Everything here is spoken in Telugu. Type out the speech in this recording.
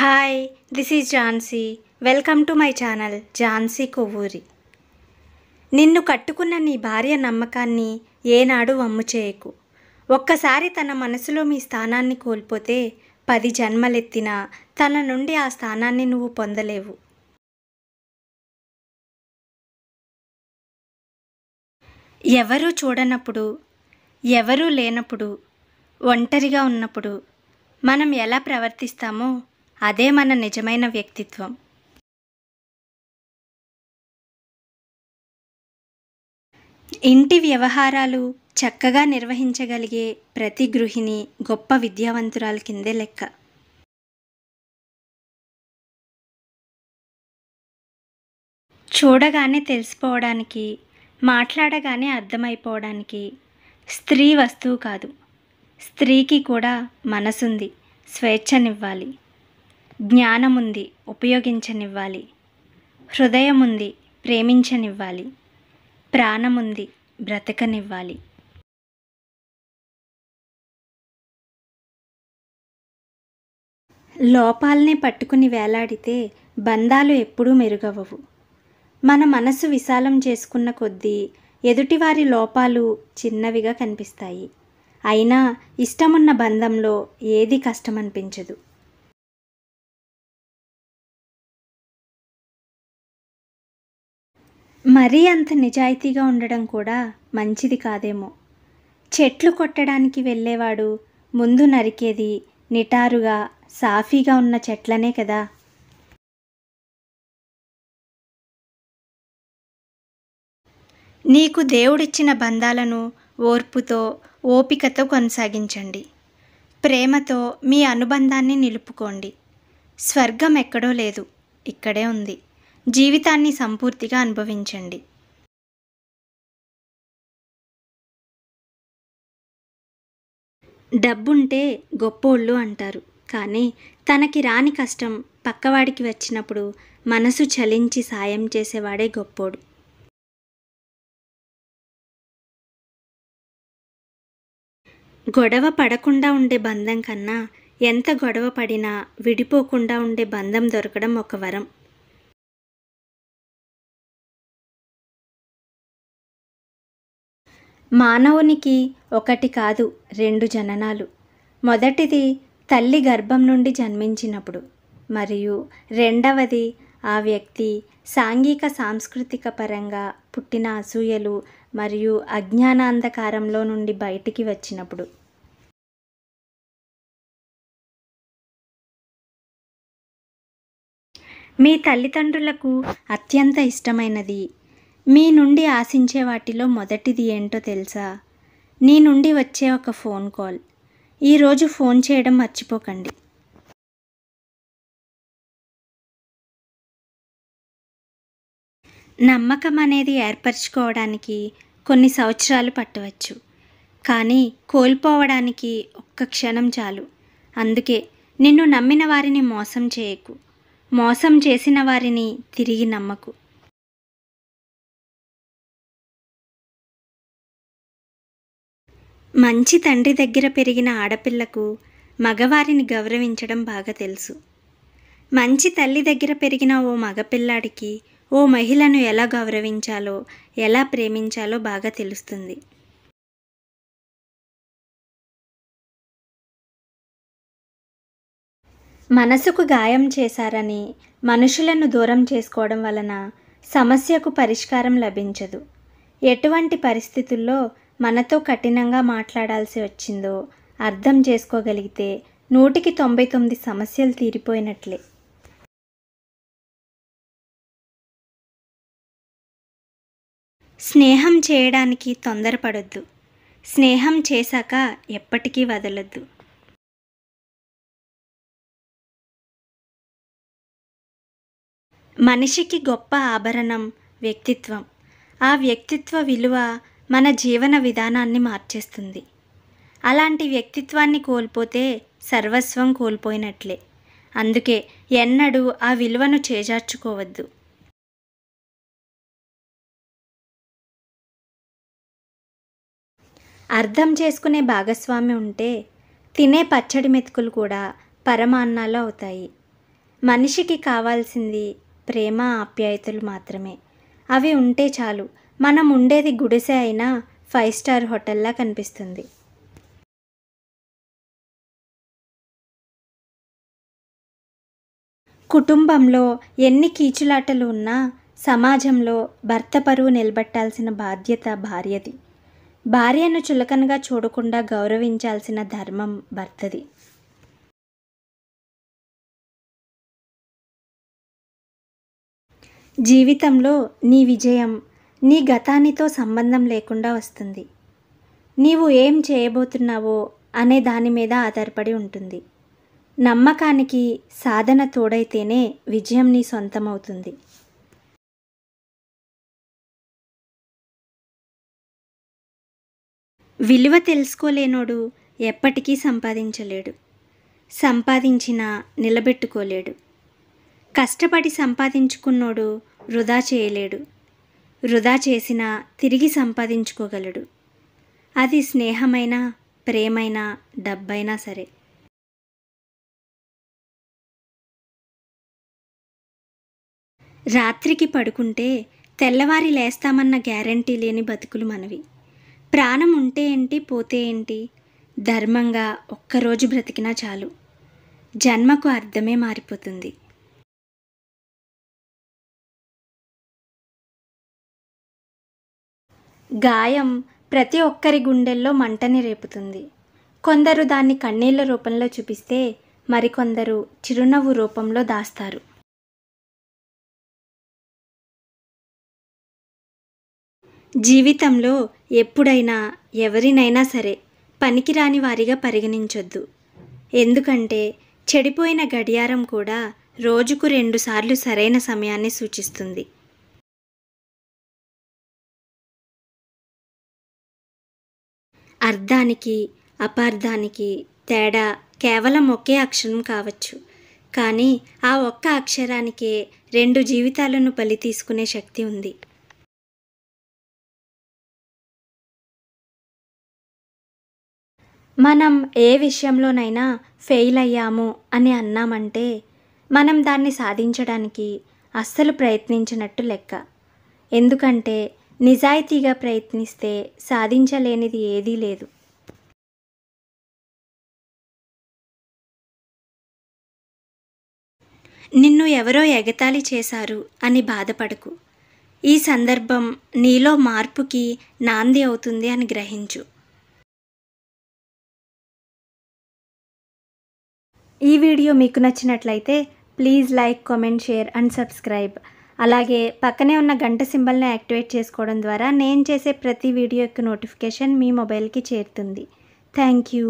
hi this is Jhansi welcome to my channel Jhansi Kovvuri నిన్ను కట్టుకున్న నీ భార్య నమ్మకాన్ని ఏనాడు వమ్ము చేయకు ఒక్కసారి తన మనసులో మీ స్థానాన్ని కోల్పోతే పది జన్మలెత్తినా తన నుండి ఆ స్థానాన్ని నువ్వు పొందలేవు ఎవరూ చూడనప్పుడు ఎవరూ లేనప్పుడు ఒంటరిగా ఉన్నప్పుడు మనం ఎలా ప్రవర్తిస్తామో అదే మన నిజమైన వ్యక్తిత్వం ఇంటి వ్యవహారాలు చక్కగా నిర్వహించగలిగే ప్రతి గృహిణి గొప్ప విద్యావంతురాలు కిందే లెక్క చూడగానే తెలిసిపోవడానికి మాట్లాడగానే అర్థమైపోవడానికి స్త్రీ వస్తువు కాదు స్త్రీకి కూడా మనసుంది స్వేచ్ఛనివ్వాలి జ్ఞానముంది ఉపయోగించనివ్వాలి హృదయముంది ప్రేమించనివ్వాలి ప్రాణముంది బ్రతకనివ్వాలి లోపాలని పట్టుకుని వేలాడితే బంధాలు ఎప్పుడూ మెరుగవవు మన మనసు విశాలం చేసుకున్న కొద్దీ ఎదుటివారి లోపాలు చిన్నవిగా కనిపిస్తాయి అయినా ఇష్టమున్న బంధంలో ఏది కష్టమనిపించదు మరీ అంత నిజాయితీగా ఉండడం కూడా మంచిది కాదేమో చెట్లు కొట్టడానికి వెళ్ళేవాడు ముందు నరికేది నిటారుగా సాఫీగా ఉన్న చెట్లనే కదా నీకు దేవుడిచ్చిన బంధాలను ఓర్పుతో ఓపికతో కొనసాగించండి ప్రేమతో మీ అనుబంధాన్ని నిలుపుకోండి స్వర్గం ఎక్కడో లేదు ఇక్కడే ఉంది జీవితాన్ని సంపూర్తిగా అనుభవించండి డబ్బుంటే గొప్పోళ్ళు అంటారు కానీ తనకి రాని కష్టం పక్కవాడికి వచ్చినప్పుడు మనసు చలించి సాయం చేసేవాడే గొప్పోడు గొడవ పడకుండా ఉండే బంధం కన్నా ఎంత గొడవ పడినా విడిపోకుండా ఉండే బంధం దొరకడం ఒక వరం మానవునికి ఒకటి కాదు రెండు జననాలు మొదటిది తల్లి గర్భం నుండి జన్మించినప్పుడు మరియు రెండవది ఆ వ్యక్తి సాంఘిక సాంస్కృతిక పరంగా పుట్టిన అసూయలు మరియు అజ్ఞానాంధకారంలో నుండి బయటికి వచ్చినప్పుడు మీ తల్లిదండ్రులకు అత్యంత ఇష్టమైనది మీ నుండి ఆశించే వాటిలో మొదటిది ఏంటో తెలుసా నీ నుండి వచ్చే ఒక ఫోన్ కాల్ ఈరోజు ఫోన్ చేయడం మర్చిపోకండి నమ్మకం అనేది ఏర్పరచుకోవడానికి కొన్ని సంవత్సరాలు పట్టవచ్చు కానీ కోల్పోవడానికి ఒక్క క్షణం చాలు అందుకే నిన్ను నమ్మిన వారిని మోసం చేయకు మోసం చేసిన వారిని తిరిగి నమ్మకు మంచి తండ్రి దగ్గర పెరిగిన ఆడపిల్లకు మగవారిని గౌరవించడం బాగా తెలుసు మంచి తల్లి దగ్గర పెరిగిన ఓ మగపిల్లాడికి ఓ మహిళను ఎలా గౌరవించాలో ఎలా ప్రేమించాలో బాగా తెలుస్తుంది మనసుకు గాయం చేశారని మనుషులను దూరం చేసుకోవడం వలన సమస్యకు పరిష్కారం లభించదు ఎటువంటి పరిస్థితుల్లో మనతో కఠినంగా మాట్లాడాల్సి వచ్చిందో అర్థం చేసుకోగలిగితే నూటికి తొంభై తొమ్మిది సమస్యలు తీరిపోయినట్లే స్నేహం చేయడానికి తొందరపడొద్దు స్నేహం చేశాక ఎప్పటికీ వదలొద్దు మనిషికి గొప్ప ఆభరణం వ్యక్తిత్వం ఆ వ్యక్తిత్వ విలువ మన జీవన విధానాన్ని మార్చేస్తుంది అలాంటి వ్యక్తిత్వాన్ని కోల్పోతే సర్వస్వం కోల్పోయినట్లే అందుకే ఎన్నడూ ఆ విలువను చేజార్చుకోవద్దు అర్థం చేసుకునే భాగస్వామి ఉంటే తినే పచ్చడి మెతుకులు కూడా పరమాన్నాలు అవుతాయి మనిషికి కావాల్సింది ప్రేమ ఆప్యాయతలు మాత్రమే అవి ఉంటే చాలు మనం ఉండేది గుడిసె అయినా ఫైవ్ స్టార్ హోటల్లా కనిపిస్తుంది కుటుంబంలో ఎన్ని కీచులాటలు ఉన్నా సమాజంలో భర్త పరువు నిలబెట్టాల్సిన బాధ్యత భార్యది భార్యను చులకనగా చూడకుండా గౌరవించాల్సిన ధర్మం భర్తది జీవితంలో నీ విజయం నీ గతానితో సంబంధం లేకుండా వస్తుంది నీవు ఏం చేయబోతున్నావో అనే దాని మీద ఆధారపడి ఉంటుంది నమ్మకానికి సాధన తోడైతేనే విజయం నీ సొంతమవుతుంది విలువ తెలుసుకోలేనోడు ఎప్పటికీ సంపాదించలేడు సంపాదించినా నిలబెట్టుకోలేడు కష్టపడి సంపాదించుకున్నోడు వృధా చేయలేడు వృధా చేసినా తిరిగి సంపాదించుకోగలడు అది స్నేహమైనా ప్రేమైనా డబ్బైనా సరే రాత్రికి పడుకుంటే తెల్లవారి లేస్తామన్న గ్యారంటీ లేని బతుకులు మనవి ప్రాణం ఉంటే ఏంటి పోతే ఏంటి ధర్మంగా ఒక్కరోజు బ్రతికినా చాలు జన్మకు అర్థమే మారిపోతుంది గాయం ప్రతి ఒక్కరి గుండెల్లో మంటని రేపుతుంది కొందరు దాన్ని కన్నీళ్ల రూపంలో చూపిస్తే మరికొందరు చిరునవ్వు రూపంలో దాస్తారు జీవితంలో ఎప్పుడైనా ఎవరినైనా సరే పనికిరాని వారిగా పరిగణించొద్దు ఎందుకంటే చెడిపోయిన గడియారం కూడా రోజుకు రెండుసార్లు సరైన సమయాన్ని సూచిస్తుంది అర్థానికి అపార్థానికి తేడా కేవలం ఒకే అక్షరం కావచ్చు కానీ ఆ ఒక్క అక్షరానికే రెండు జీవితాలను బలి తీసుకునే శక్తి ఉంది మనం ఏ విషయంలోనైనా ఫెయిల్ అయ్యాము అని అన్నామంటే మనం దాన్ని సాధించడానికి అస్సలు ప్రయత్నించినట్టు లెక్క ఎందుకంటే నిజాయితీగా ప్రయత్నిస్తే సాధించలేనిది ఏదీ లేదు నిన్ను ఎవరో ఎగతాళి చేశారు అని బాధపడకు ఈ సందర్భం నీలో మార్పుకి నాంది అవుతుంది అని గ్రహించు ఈ వీడియో మీకు నచ్చినట్లయితే please like comment share and subscribe అలాగే పక్కనే ఉన్న గంట సింబల్ని యాక్టివేట్ చేసుకోవడం ద్వారా నేను చేసే ప్రతి వీడియో యొక్క నోటిఫికేషన్ మీ మొబైల్కి చేరుతుంది థ్యాంక్ యూ